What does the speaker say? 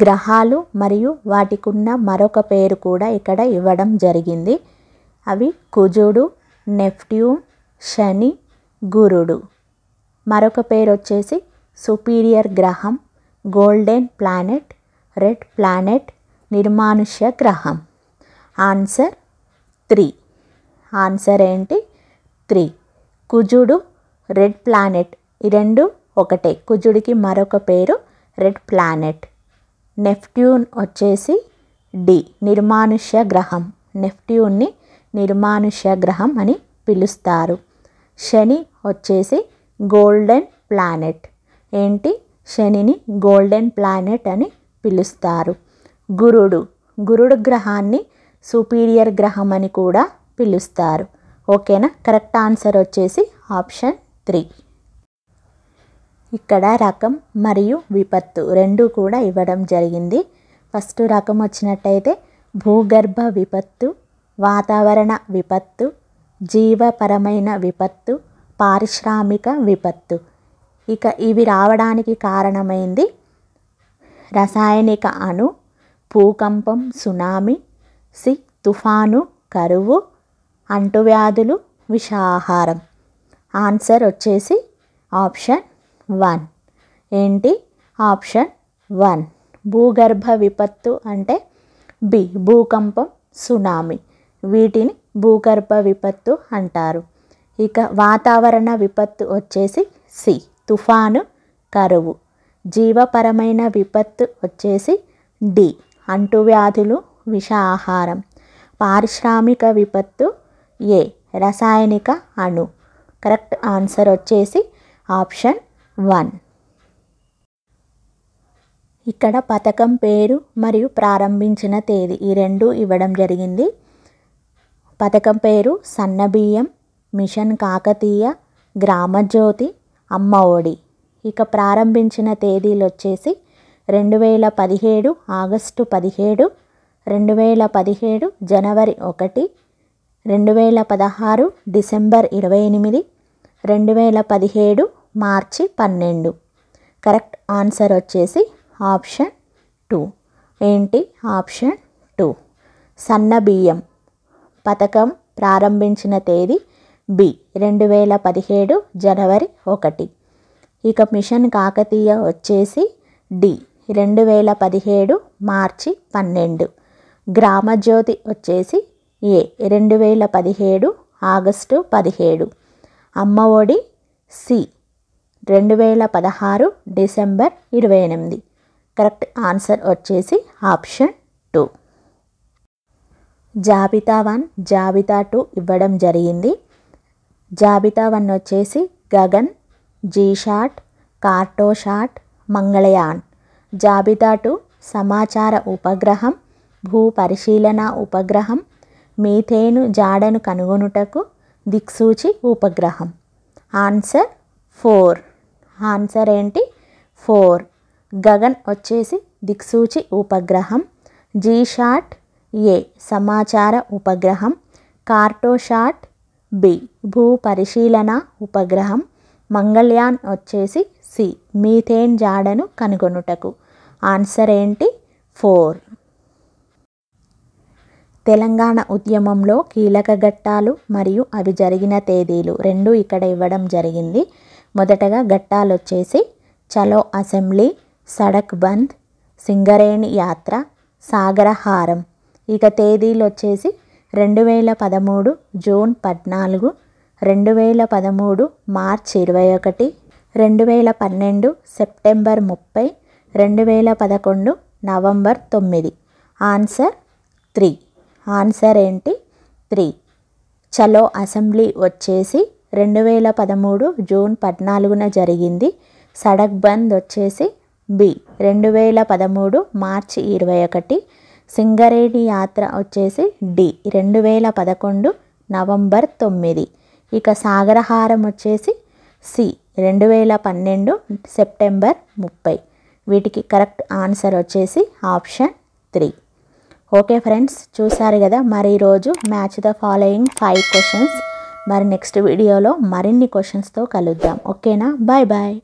గ్రహాలు మరియు వాటికున్న మరొక పేరు కూడా ఇక్కడ ఇవ్వడం జరిగింది అవి కుజుడు నెఫ్ట్యూమ్ శని గురుడు మరొక పేరు వచ్చేసి సుపీరియర్ గ్రహం గోల్డెన్ ప్లానెట్ రెడ్ ప్లానెట్ నిర్మానుష్య గ్రహం ఆన్సర్ త్రీ ఆన్సర్ ఏంటి త్రీ కుజుడు రెడ్ ప్లానెట్ ఈ రెండు ఒకటే కుజుడికి మరొక పేరు రెడ్ ప్లానెట్ నెఫ్ట్యూన్ వచ్చేసి డి నిర్మానుష్య గ్రహం నెఫ్ట్యూన్ని నిర్మానుష్య గ్రహం అని పిలుస్తారు శని వచ్చేసి గోల్డెన్ ప్లానెట్ ఏంటి శనిని గోల్డెన్ ప్లానెట్ అని పిలుస్తారు గురుడు గురుడు గ్రహాన్ని సుపీరియర్ గ్రహం అని కూడా పిలుస్తారు ఓకేనా కరెక్ట్ ఆన్సర్ వచ్చేసి ఆప్షన్ త్రీ ఇక్కడ రకం మరియు విపత్తు రెండు కూడా ఇవ్వడం జరిగింది ఫస్ట్ రకం వచ్చినట్టయితే భూగర్భ విపత్తు వాతావరణ విపత్తు జీవపరమైన విపత్తు పారిశ్రామిక విపత్తు ఇక ఇవి రావడానికి కారణమైంది రసాయనిక అణు భూకంపం సునామీ సి తుఫాను కరువు అంటువ్యాధులు విషాహారం ఆన్సర్ వచ్చేసి ఆప్షన్ వన్ ఏంటి ఆప్షన్ వన్ భూగర్భ విపత్తు అంటే బి భూకంపం సునామీ వీటిని భూగర్భ విపత్తు అంటారు ఇక వాతావరణ విపత్తు వచ్చేసి సి తుఫాను కరువు జీవపరమైన విపత్తు వచ్చేసి డి అంటువ్యాధులు విష ఆహారం పారిశ్రామిక విపత్తు ఏ రసాయనిక అణు కరెక్ట్ ఆన్సర్ వచ్చేసి ఆప్షన్ వన్ ఇక్కడ పథకం పేరు మరియు ప్రారంభించిన తేదీ ఈ రెండు ఇవ్వడం జరిగింది పథకం పేరు సన్నబియ్యం మిషన్ కాకతీయ గ్రామజ్యోతి అమ్మ ఒడి ఇక ప్రారంభించిన తేదీలు వచ్చేసి రెండు వేల పదిహేడు ఆగస్టు పదిహేడు రెండు వేల పదిహేడు జనవరి ఒకటి రెండు వేల పదహారు డిసెంబర్ ఇరవై ఎనిమిది రెండు వేల పదిహేడు మార్చి పన్నెండు కరెక్ట్ ఆన్సర్ వచ్చేసి ఆప్షన్ టూ ఏంటి ఆప్షన్ టూ సన్న బియ్యం పథకం ప్రారంభించిన తేదీ బి రెండు వేల పదిహేడు జనవరి ఒకటి ఇక మిషన్ కాకతీయ వచ్చేసి డి రెండు వేల పదిహేడు మార్చి పన్నెండు గ్రామజ్యోతి వచ్చేసి ఏ రెండు వేల పదిహేడు ఆగస్టు పదిహేడు అమ్మఒడి సి రెండు వేల పదహారు డిసెంబర్ ఇరవై ఎనిమిది కరెక్ట్ ఆన్సర్ వచ్చేసి ఆప్షన్ టూ జాబితా వన్ జాబితా టూ ఇవ్వడం జరిగింది జాబితా వన్ వచ్చేసి గగన్ జీషాట్ కార్టోషాట్ మంగళయాన్ జాబితా టూ సమాచార ఉపగ్రహం భూ పరిశీలన ఉపగ్రహం మీథేను జాడను కనుగొనుటకు దిక్సూచి ఉపగ్రహం ఆన్సర్ ఫోర్ ఆన్సర్ ఏంటి ఫోర్ గగన్ వచ్చేసి దిక్సూచి ఉపగ్రహం జీషాట్ ఏ సమాచార ఉపగ్రహం కార్టోషాట్ బి భూ పరిశీలన ఉపగ్రహం మంగళ్యాన్ వచ్చేసి సి మీథేన్ జాడను కనుగొనుటకు ఆన్సర్ ఏంటి ఫోర్ తెలంగాణ ఉద్యమంలో కీలక ఘట్టాలు మరియు అవి జరిగిన తేదీలు రెండు ఇక్కడ ఇవ్వడం జరిగింది మొదటగా ఘట్టాలు వచ్చేసి చలో అసెంబ్లీ సడక్ బంద్ సింగరేణి యాత్ర సాగరహారం ఇక తేదీలు వచ్చేసి రెండు వేల పదమూడు జూన్ పద్నాలుగు రెండు వేల పదమూడు మార్చ్ ఇరవై ఒకటి రెండు వేల పన్నెండు సెప్టెంబర్ ముప్పై రెండు వేల పదకొండు నవంబర్ తొమ్మిది ఆన్సర్ త్రీ ఆన్సర్ ఏంటి త్రీ చలో అసెంబ్లీ వచ్చేసి రెండు వేల పదమూడు జూన్ పద్నాలుగున జరిగింది సడక్ బంద్ వచ్చేసి బి రెండు వేల పదమూడు మార్చి ఇరవై ఒకటి సింగరేణి యాత్ర వచ్చేసి డి రెండు వేల పదకొండు నవంబర్ తొమ్మిది ఇక సాగరహారం వచ్చేసి సి రెండు వేల పన్నెండు సెప్టెంబర్ ముప్పై వీటికి కరెక్ట్ ఆన్సర్ వచ్చేసి ఆప్షన్ త్రీ ఓకే ఫ్రెండ్స్ చూసారు కదా మరి ఈరోజు match the following five questions మరి నెక్స్ట్ వీడియోలో మరిన్ని క్వశ్చన్స్తో కలుద్దాం ఓకేనా బాయ్ బాయ్